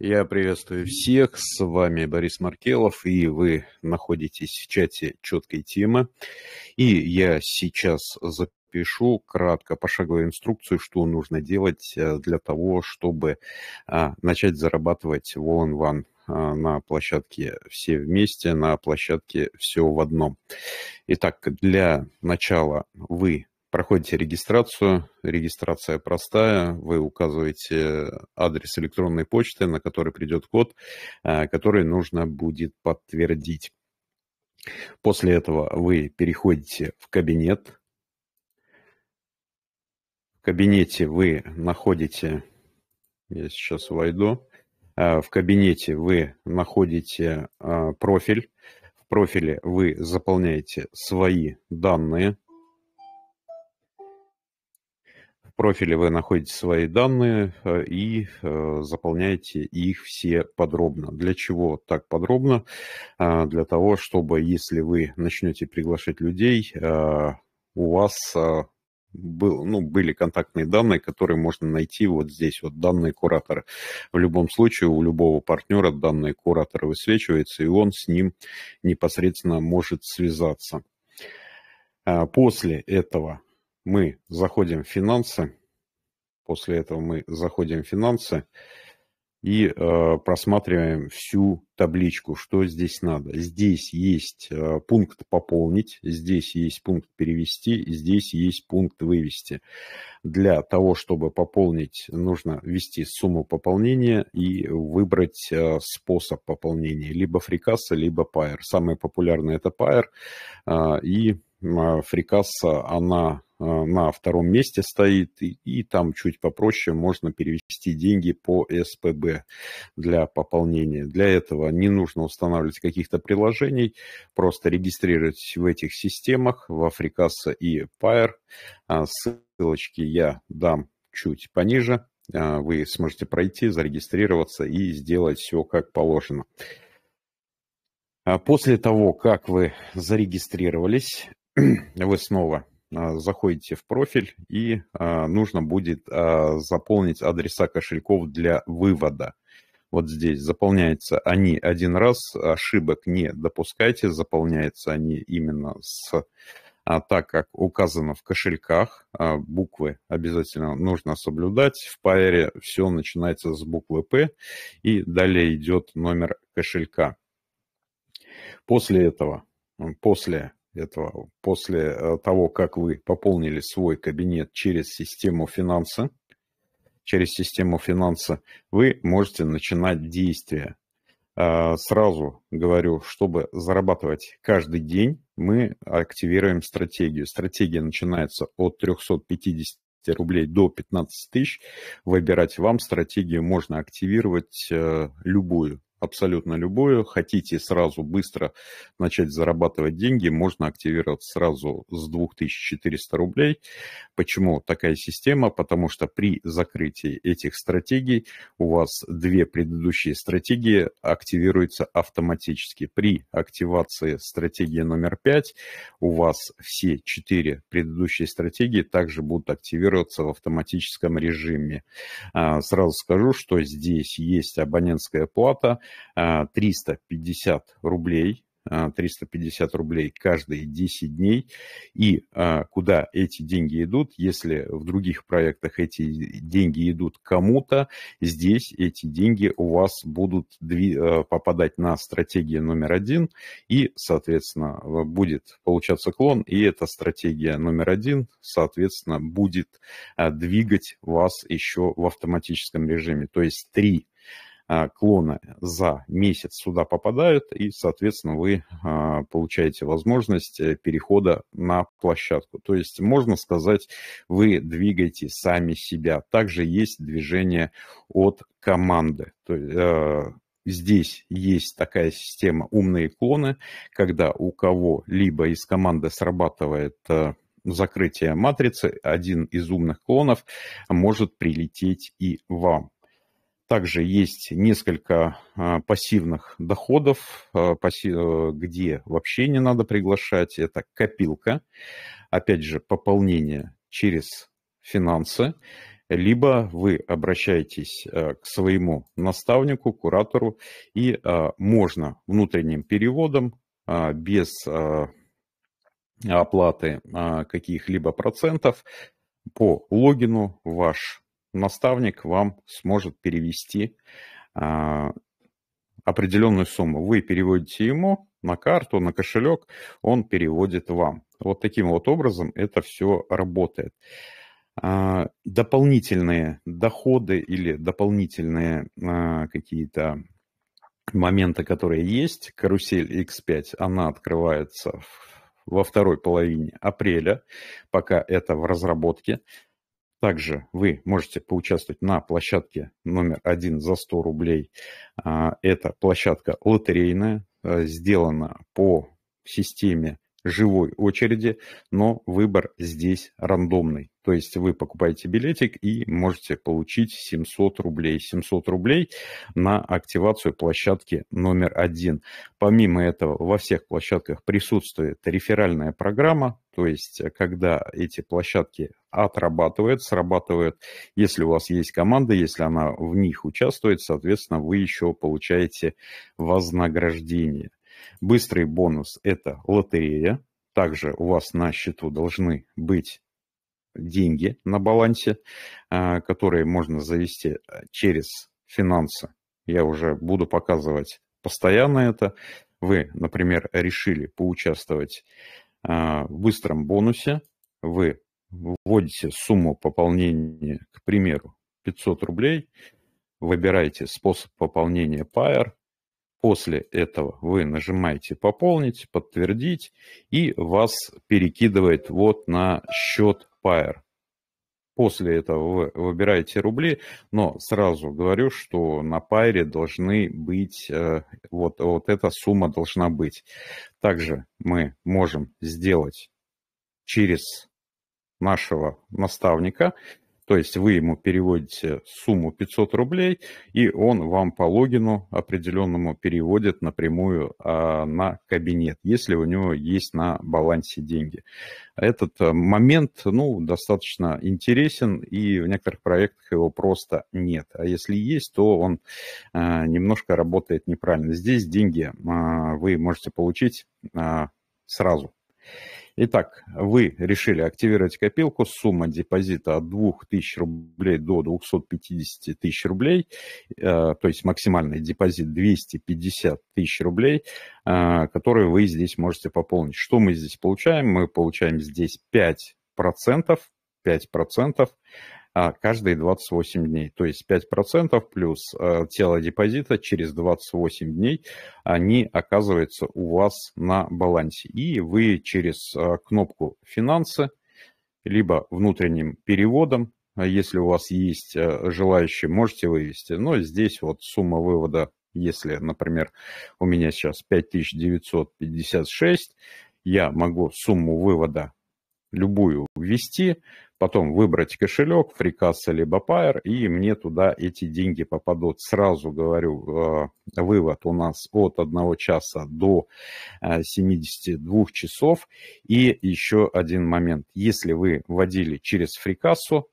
Я приветствую всех, с вами Борис Маркелов, и вы находитесь в чате четкой темы. И я сейчас запишу кратко пошаговую инструкцию, что нужно делать э, для того, чтобы а, начать зарабатывать в One а, на площадке «Все вместе», на площадке «Все в одном». Итак, для начала вы Проходите регистрацию. Регистрация простая. Вы указываете адрес электронной почты, на который придет код, э, который нужно будет подтвердить. После этого вы переходите в кабинет. В кабинете вы находите... Я сейчас войду. Э, в кабинете вы находите э, профиль. В профиле вы заполняете свои данные профиле вы находите свои данные э, и э, заполняете их все подробно. Для чего так подробно? А, для того, чтобы если вы начнете приглашать людей, э, у вас был, ну, были контактные данные, которые можно найти вот здесь, вот данные куратора. В любом случае у любого партнера данные куратора высвечиваются, и он с ним непосредственно может связаться. А, после этого мы заходим в финансы, после этого мы заходим в финансы и э, просматриваем всю табличку, что здесь надо. Здесь есть э, пункт «Пополнить», здесь есть пункт «Перевести», здесь есть пункт «Вывести». Для того, чтобы пополнить, нужно ввести сумму пополнения и выбрать э, способ пополнения, либо фрикасса, либо пайер. Самое популярное – это пайер э, и а, Фрикасса, она а, на втором месте стоит, и, и там чуть попроще можно перевести деньги по СПБ для пополнения. Для этого не нужно устанавливать каких-то приложений, просто регистрируйтесь в этих системах, во Фрикасса и Pair. А, ссылочки я дам чуть пониже. Вы сможете пройти, зарегистрироваться и сделать все как положено. После того, как вы зарегистрировались, вы снова а, заходите в профиль, и а, нужно будет а, заполнить адреса кошельков для вывода. Вот здесь заполняются они один раз, ошибок не допускайте, заполняются они именно с так как указано в кошельках, буквы обязательно нужно соблюдать. В Pair все начинается с буквы P и далее идет номер кошелька. После этого, после этого после э, того, как вы пополнили свой кабинет через систему финанса, через систему финанса, вы можете начинать действия. А, сразу говорю, чтобы зарабатывать каждый день, мы активируем стратегию. Стратегия начинается от 350 рублей до 15 тысяч. Выбирать вам стратегию можно активировать э, любую абсолютно любую. Хотите сразу быстро начать зарабатывать деньги, можно активировать сразу с 2400 рублей. Почему такая система? Потому что при закрытии этих стратегий у вас две предыдущие стратегии активируются автоматически. При активации стратегии номер 5 у вас все четыре предыдущие стратегии также будут активироваться в автоматическом режиме. А, сразу скажу, что здесь есть абонентская плата – 350 а, рублей 350 а, рублей каждые 10 дней. И а, куда эти деньги идут, если в других проектах эти деньги идут кому-то, здесь эти деньги у вас будут попадать на стратегию номер один, и, соответственно, будет получаться клон, и эта стратегия номер один, соответственно, будет двигать вас еще в автоматическом режиме. То есть три а, клоны за месяц сюда попадают, и, соответственно, вы а, получаете возможность э, перехода на площадку. То есть, можно сказать, вы двигаете сами себя. Также есть движение от команды. То есть, э, Здесь есть такая система умные клоны, когда у кого-либо из команды срабатывает э, закрытие матрицы, один из умных клонов может прилететь и вам. Также есть несколько а, пассивных доходов, а, э, где вообще не надо приглашать. Это копилка, опять же, пополнение через финансы, либо вы обращаетесь э, к своему наставнику, куратору, и а, можно внутренним переводом без оплаты каких-либо процентов по логину ваш наставник вам сможет перевести а, определенную сумму. Вы переводите ему на карту, на кошелек, он переводит вам. Вот таким вот образом это все работает. А, дополнительные доходы или дополнительные а, какие-то моменты, которые есть, карусель X5, она открывается во второй половине апреля, пока это в разработке. Также вы можете поучаствовать на площадке номер один за 100 рублей. А, Это площадка лотерейная, э, сделана по системе живой очереди, но выбор здесь рандомный. То есть вы покупаете билетик и можете получить 700 рублей. 700 рублей на активацию площадки номер один. Помимо этого, во всех площадках присутствует реферальная программа, то есть э, когда эти площадки отрабатывают, срабатывают, если у вас есть команда, если она в них участвует, соответственно, вы еще получаете вознаграждение. Быстрый бонус – это лотерея. Также у вас на счету должны быть деньги на балансе, а, которые можно завести а, через финансы. Я уже буду показывать постоянно это. Вы, например, решили поучаствовать а, в быстром бонусе. Вы вводите сумму пополнения, к примеру, 500 рублей, выбираете способ пополнения Pair, После этого вы нажимаете «Пополнить», «Подтвердить» и вас перекидывает вот на счет Pair. После этого вы выбираете рубли, но сразу говорю, что на пайре должны быть, э, вот, вот эта сумма должна быть. Также мы можем сделать через нашего наставника то есть вы ему переводите сумму 500 рублей, и он вам по логину определенному переводит напрямую а, на кабинет, если у него есть на балансе деньги. Этот э, момент ну, достаточно интересен, и в некоторых проектах его просто нет. А если есть, то он э, немножко работает неправильно. Здесь деньги э, вы можете получить сразу. Итак, вы решили активировать копилку, сумма депозита от 2000 рублей до 250 тысяч рублей, э, то есть максимальный депозит 250 тысяч рублей, э, которые вы здесь можете пополнить. Что мы здесь получаем? Мы получаем здесь 5%, 5% а каждые 28 дней. То есть 5% плюс э, тело депозита через 28 дней они оказываются у вас на балансе. И вы через э, кнопку «Финансы» либо внутренним переводом, э, если у вас есть желающие, можете вывести. Но здесь вот сумма вывода, если, например, у меня сейчас 5956, я могу сумму вывода любую ввести, потом выбрать кошелек, FreeCassa либо Pair, и мне туда эти деньги попадут. Сразу говорю, э, вывод у нас от 1 часа до 72 э, часов. И еще один момент. Если вы вводили через FreeCassa,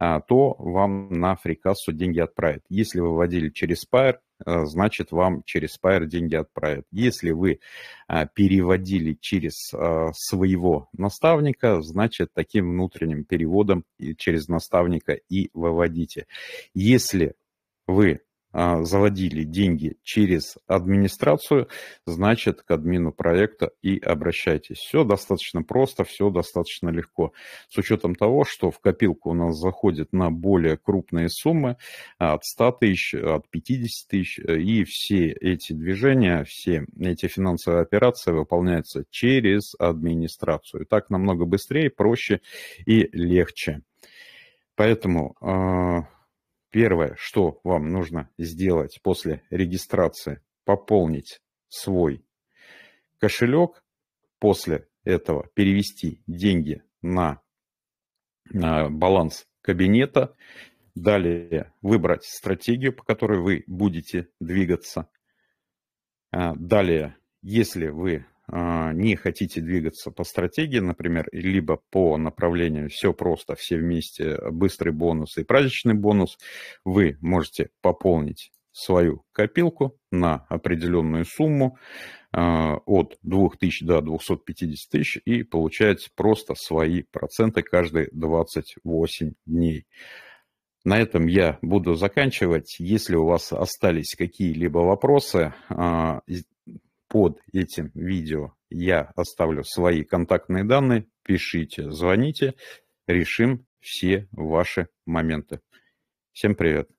э, то вам на фрикассу деньги отправят. Если вы вводили через Pair, Э, значит, вам через Spire деньги отправят. Если вы а, переводили через а, своего наставника, значит, таким внутренним переводом через наставника и выводите. Если вы а, заводили деньги через администрацию, значит, к админу проекта и обращайтесь. Все достаточно просто, все достаточно легко. С учетом того, что в копилку у нас заходит на более крупные суммы а, от 100 тысяч, от 50 тысяч, э, и все эти движения, все эти финансовые операции выполняются через администрацию. Так намного быстрее, проще и легче. Поэтому а, Первое, что вам нужно сделать после регистрации, пополнить свой кошелек, после этого перевести деньги на, на баланс кабинета, далее выбрать стратегию, по которой вы будете двигаться. А, далее, если вы а, не хотите двигаться по стратегии, например, либо по направлению все просто, все вместе, быстрый бонус и праздничный бонус, вы можете пополнить свою копилку на определенную сумму а, от 2000 до 250 тысяч и получать просто свои проценты каждые 28 дней. На этом я буду заканчивать. Если у вас остались какие-либо вопросы, а, под этим видео я оставлю свои контактные данные. Пишите, звоните, решим все ваши моменты. Всем привет!